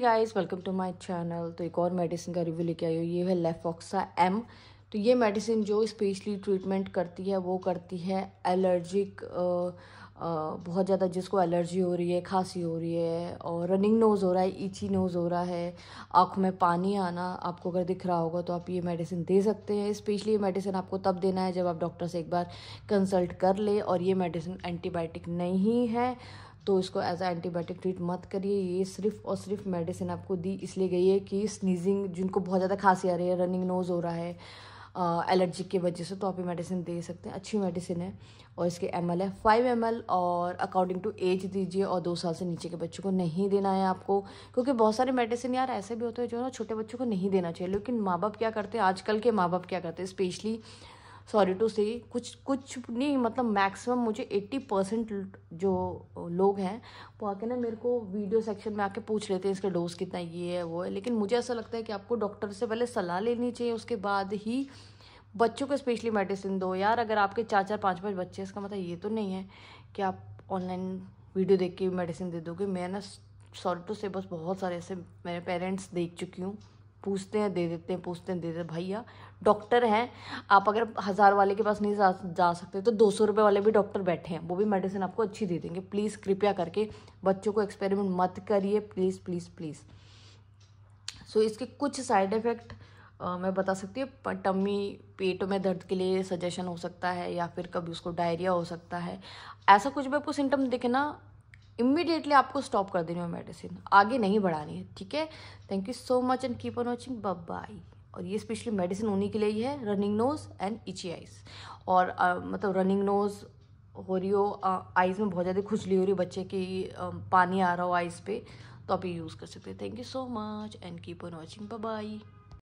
guys welcome to my channel तो एक और मेडिसिन का रिव्यू लेके आई हूँ ये है लेफोक्सा एम तो ये मेडिसिन जो स्पेशली ट्रीटमेंट करती है वो करती है एलर्जिक बहुत ज़्यादा जिसको एलर्जी हो रही है खांसी हो रही है और रनिंग नोज़ हो रहा है ईची नोज़ हो रहा है आँखों में पानी आना आपको अगर दिख रहा होगा तो आप ये मेडिसिन दे सकते हैं स्पेशली ये मेडिसिन आपको तब देना है जब आप डॉक्टर से एक बार कंसल्ट कर ले और ये मेडिसिन एंटीबायोटिक नहीं है तो इसको एज आ एंटीबायोटिक ट्रीट मत करिए ये सिर्फ और सिर्फ मेडिसिन आपको दी इसलिए गई है कि स्नीजिंग जिनको बहुत ज़्यादा खांसी आ रही है रनिंग नोज़ हो रहा है एलर्जी की वजह से तो आप ये मेडिसिन दे सकते हैं अच्छी मेडिसिन है और इसके एम एल है फाइव एम एल और अकॉर्डिंग टू एज दीजिए और दो साल से नीचे के बच्चों को नहीं देना है आपको क्योंकि बहुत सारे मेडिसिन यार ऐसे भी होते हैं जो ना छोटे बच्चों को नहीं देना चाहिए लेकिन माँ बाप क्या करते हैं आजकल के माँ बाप क्या करते हैं स्पेशली सॉरी टू से कुछ कुछ नहीं मतलब मैक्सिमम मुझे 80 परसेंट जो लोग हैं वो आके ना मेरे को वीडियो सेक्शन में आके पूछ लेते हैं इसका डोज कितना ये है वो है लेकिन मुझे ऐसा लगता है कि आपको डॉक्टर से पहले सलाह लेनी चाहिए उसके बाद ही बच्चों को स्पेशली मेडिसिन दो यार अगर आपके चार चार पाँच पाँच बच्चे इसका मतलब ये तो नहीं है कि आप ऑनलाइन वीडियो देख के मेडिसिन दे दोगे मैं ना सॉरी टू से बस बहुत सारे ऐसे मेरे पेरेंट्स देख चुकी हूँ पूछते हैं दे देते हैं पूछते हैं दे देते भैया डॉक्टर हैं आप अगर हज़ार वाले के पास नहीं जा, जा सकते तो दो सौ रुपये वाले भी डॉक्टर बैठे हैं वो भी मेडिसिन आपको अच्छी दे देंगे प्लीज़ कृपया करके बच्चों को एक्सपेरिमेंट मत करिए प्लीज़ प्लीज़ प्लीज़ सो इसके कुछ साइड इफ़ेक्ट मैं बता सकती हूँ टम्मी पेट में दर्द के लिए सजेशन हो सकता है या फिर कभी उसको डायरिया हो सकता है ऐसा कुछ भी आपको सिम्टम दिखना इमिडिएटली आपको स्टॉप कर देनी है मेडिसिन आगे नहीं बढ़ानी है ठीक है thank you so much and keep on watching bye और ये स्पेशली मेडिसिन उन्हीं के लिए ही है running nose and itchy eyes और आ, मतलब रनिंग नोज हो रही हो आइज़ में बहुत ज़्यादा खुजली हो रही हो बच्चे की आ, पानी आ रहा हो आइज़ पे तो आप ये यूज़ कर सकते हैं thank you so much and keep on watching by